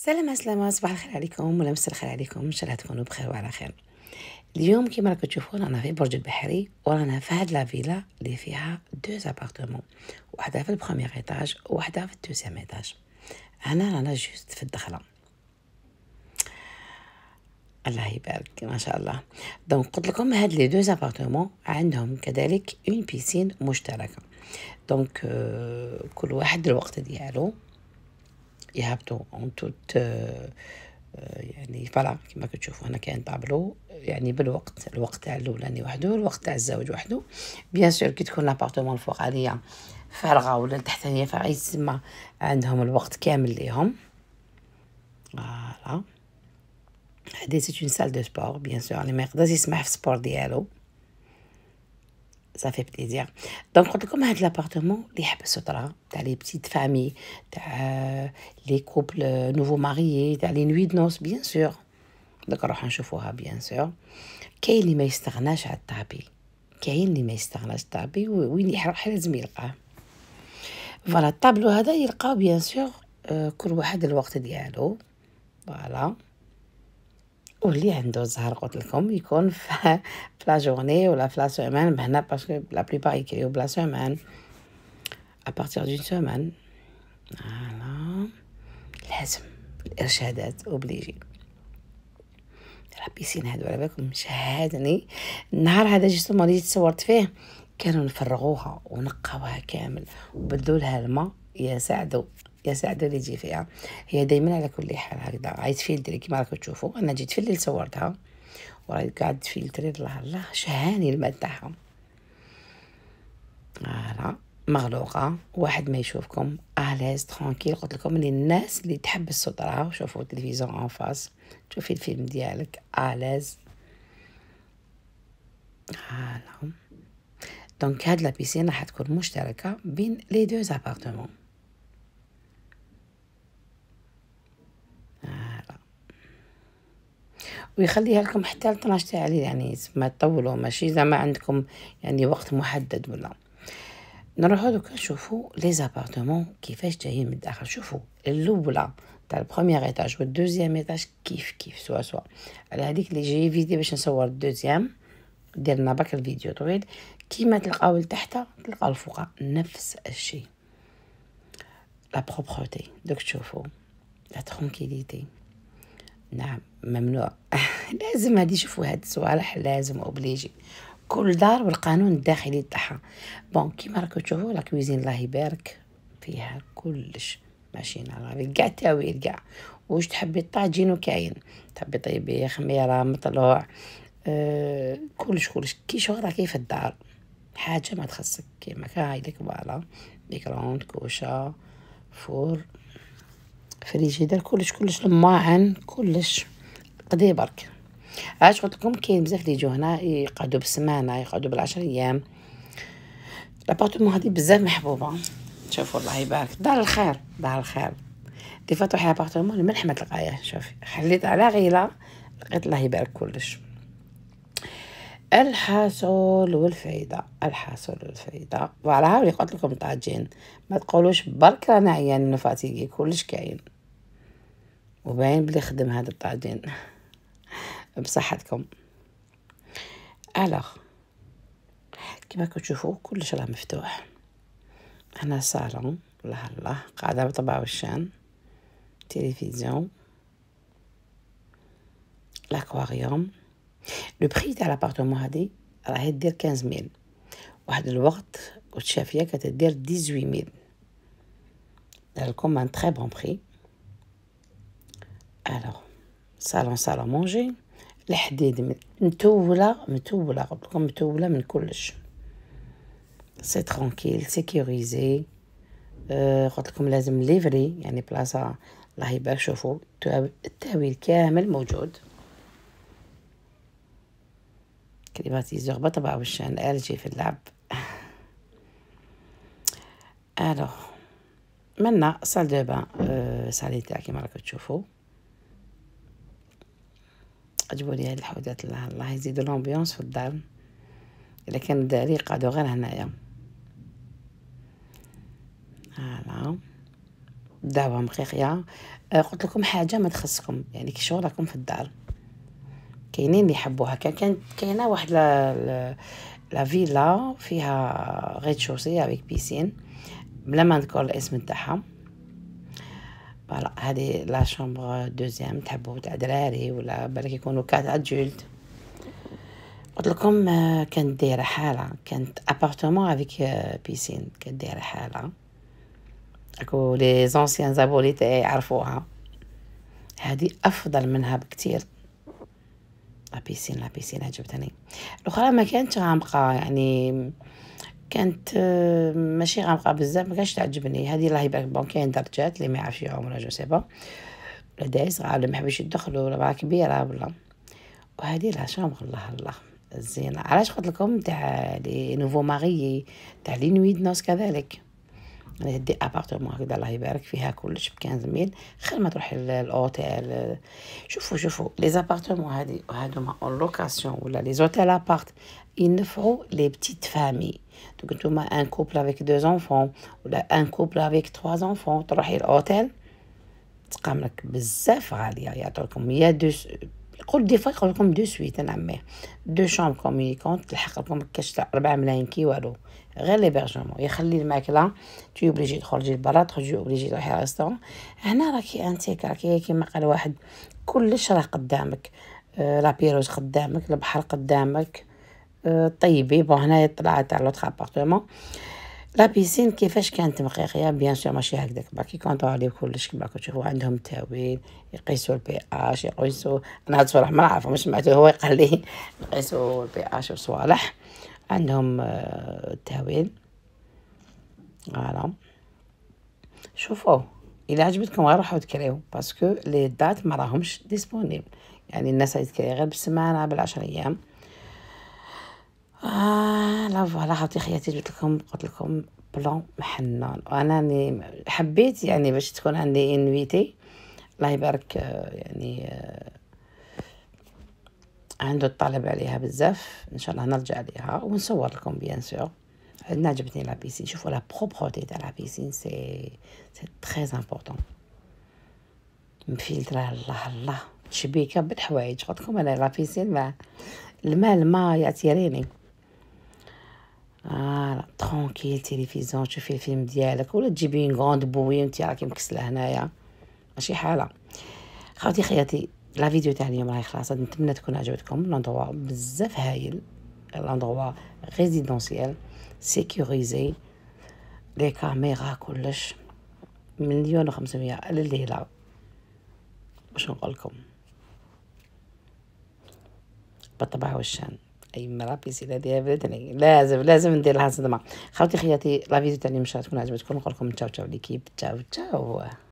سلام سلام صباح الخير عليكم ولا مساء الخير عليكم ان شاء الله تكونوا بخير وعلى خير اليوم كما راكم تشوفوا انا في برج البحري ورانا في هاد فيلا اللي فيها دو ابارتمون وحده في البروميير ايطاج وحده في الدوزيام ايطاج هنا رانا جوست في الدخله الله يبارك ما شاء الله دونك قلت لكم هاد لي دو ابارتمون عندهم كذلك اون بيسين مشتركه دونك آه، كل واحد الوقت ديالو يهبطوا اون توت يعني فلا كما كتشوفوا هنا كاين بابلو يعني بالوقت الوقت تاع الاولاني وحده الوقت تاع الزوج وحده بيان سور كي تكون لابارتمون عليا فارغه ولا التحتانيه فغيتسمى عندهم الوقت كامل ليهم فوالا هذه سي اون سال دو سبور بيان سور اللي ما يقدرش يسمح في سبور ديالو صافي بليزيغ دونك قلت لكم هاد لابارتمون اللي يحبس طرا تاع لي بتيت فامي تاع لي كوبل نوفو ماريي تاع لي نوي نوس بيان سور دوك نروحو نشوفوها بيان سور كاين اللي ما يستغناش على الطابي كاين اللي ما يستغناش الطابي وين يروح لازم يلقاه فوالا الطابلو هذا يلقاو بيان سور كل واحد الوقت ديالو فوالا واللي عنده الزهر قلت لكم يكون في لا جورني ولا في لا سيمان بهنا باسكو لا بليبار يكريو بلا سيمان ابارتيغ دون سيمان فوالا لازم الارشادات اوبليجي البيسين هادو على بالكم شهادني النهار هذا جسم اللي تصورت فيه كانوا نفرغوها ونقاوها كامل وبدلوا لها الماء يا سعدو يسع اللي يجي فيها هي دايما على كل حال هكذا عايز تفلتري كيما راكم تشوفوا انا جيت في الليل صورتها وراه قاعد تفلتري الله الله شهاني الماء تاعها فوالا مغلوقة واحد ما يشوفكم اليز آه، ترانكيل قلت لكم اللي الناس اللي تحب الصوت راها التلفزيون اون فاس تشوفي الفيلم ديالك اليز آه، فوالا دونك هاد لابيسين راح تكون مشتركة بين لي دو ابارتمون ويخليها لكم حتى ل 12 تاع الليل يعني ما تطولوا ماشي زعما عندكم يعني وقت محدد ولا نروحو دوكا نشوفو لي زابارتمون كيفاش جايين من الداخل شوفو الاولى تاع البروميير ايتاج والدوزيام ايتاج كيف كيف سوا سوا على هذيك لي جاي فيدي باش نصور الدوزيام درنا باك الفيديو طويل كيما تلقاو لتحت تلقاو الفوق نفس الشيء لا بروبرتي دوك تشوفو لا ترونكيليتي نعم ممنوع لازم هادي شوفوا هاد الصوالح لازم اوبليجي كل دار والقانون الداخلي تاعها بون كيما راكم تشوفوا لا كويزين الله يبارك فيها كلش ماشي نعرف كاع تاوير كاع واش تحبي الطاجين وكاين تحبي طيبي خميره مطلوع أه كلش كلش كي شغل راكي في الدار حاجه ما تخصك كيما كاع لك فوالا ميكروند كوشا فور الفريجيدير كلش كلش لماعن كلش قدي برك علاش قلت لكم كاين بزاف اللي يجوا هنا يقعدوا بسمانه يقعدوا بالعشر ايام لابارتمون هذه بزاف محبوبه شوفوا الله يبارك دار الخير دار الخير دي حي لابارتمون من حمد الغايه شوفي خليت على غيله لقيت الله يبارك كلش الحاصل والفايدة الحاصل والفايدة وعلى هاولي قلت لكم طاجين ما تقولوش برك رانا عيان كلش كاين وباين بلي خدم هذا الطاجين بصحتكم الوغ كيما كتشوفوا كلش راه مفتوح هنا صالون الله الله قاعده بطبع وشان تلفزيون لاكواريوم لو بري تاع لابارتمون هادي راهي دير 15000 واحد الوقت كنت شافيه كتدير 18000 دارلكم ان تري بون بري الوغ صالون صالون مونجي الحديد متوله متوله قلتلكم متوله من كلش سي ترونكيل سيكيوريزي أه قلت لكم لازم ليفري يعني بلاصه الله يبارك شوفوا التهويل كامل موجود كليماتيزور بطبع وشان الجي في اللعب الوغ منا سال دو بان ساليتاع كيما راكم تشوفوا عجبوا لي هاد الحودات الله الله يزيدوا لومبيونس في الدار الا كان الدراري قعدوا غير هنايا هلا دابا مخيخية آه قلت لكم حاجة ما تخصكم يعني كي شغلكم في الدار كاينين اللي يحبوها كان كانت كاينه واحد لا لا فيلا فيها غيتشوسي افيك بيسين بلا ما نذكر الاسم تاعها فوالا هادي لا شومبر دوزيام تحبو تاع دراري ولا بالك يكونوا كات ادولت قلت لكم كانت دايره حاله كانت ابارتمون افيك بيسين كانت دايره حاله اكو لي زونسيان زابولي تاعي يعرفوها هادي افضل منها بكثير لابيسين لابيسين عجبتني الاخرى ما كانتش غامقه يعني كانت آه، ماشي غامقه بزاف ما كانش تعجبني هذه الله يبارك بون كاين درجات اللي ما يعرفش يعوم ولا جو سي با ولا دايس غا ما حبش يدخلوا ولا برا كبيره ولا وهذه لا شامغ الله الله الزينه علاش قلت لكم تاع لي نوفو ماريي تاع لي نويد نوس كذلك انا هدي ابارتمون هكذا الله يبارك فيها كلش بكان زميل خير ما تروحي للاوتيل شوفوا شوفوا لي ابارتمون هادي هادوما اون لوكاسيون ولا لي زوتيل ابارت ينفعوا لي بتيت فامي دونك نتوما ان كوبل افيك دو زونفون ولا ان كوبل افيك تخوا زونفون تروحي تقام تقاملك بزاف غاليه يعطوكم يا دو قول دي فوا يقول لكم دو سويت انا عمي دو شامب كومينيكونت تلحق لكم كاش 4 ملايين كي والو غير ليبرجمون يخلي الماكله تي اوبليجي تخرجي لبرا تخرجي اوبليجي تروحي ريستورون هنا راكي انتي راكي كيما قال واحد كلش راه قدامك آه، لا لابيروج قدامك البحر قدامك آه، طيبي بون هنايا طلعت على لوطخ ابارتمون لا بيسين كيفاش كانت مقيقيه بيان سور ماشي هكداك باكي عليه كلش كما تشوفو عندهم تاويل يقيسو البي اش يقيسو انا هاد الصوالح ما نعرفهمش سمعتو هو يقال لي يقيسوا البي اش وصوالح عندهم التهويل آه، فوالا شوفوه الا عجبتكم غير روحوا تكريو باسكو لي دات ما راهمش ديسپونبل يعني الناس غيتكري غير بالسمانه بالعشر ايام آه لا فوالا خاوتي خياتي قلت لكم قلت لكم بلون محنان وانا حبيت يعني باش تكون عندي انفيتي الله يبارك آه، يعني آه، عنده الطلب عليها بزاف ان شاء الله نرجع ليها ونصور لكم بيان سور عندنا عجبتني لا بيسين شوفوا لا بروبرتي تاع لا بيسين سي سي تري امبورطون مفلتره الله الله شبيكه بالحوايج قلت لكم انا لا بيسين ما الماء الماء يعتريني فوالا آه ترونكيل تلفزيون تشوفي الفيلم ديالك ولا تجيبي غوند بوي انت راكي مكسله هنايا ماشي حاله خاوتي خياتي لا فيديو تاع اليوم راهي خلاص نتمنى تكون عجبتكم لوندروا بزاف هايل لوندروا ريزيدونسيال سيكوريزي لي كاميرا كلش مليون وخمسمية لليلة واش نقولكم بالطبع والشان اي مرابي سي هذه بلدني لازم لازم ندير لها صدمه خاوتي خياتي لا فيديو تاع اليوم ان شاء الله تكون عجبتكم نقول لكم تشاو تشاو ليكيب تشاو تشاو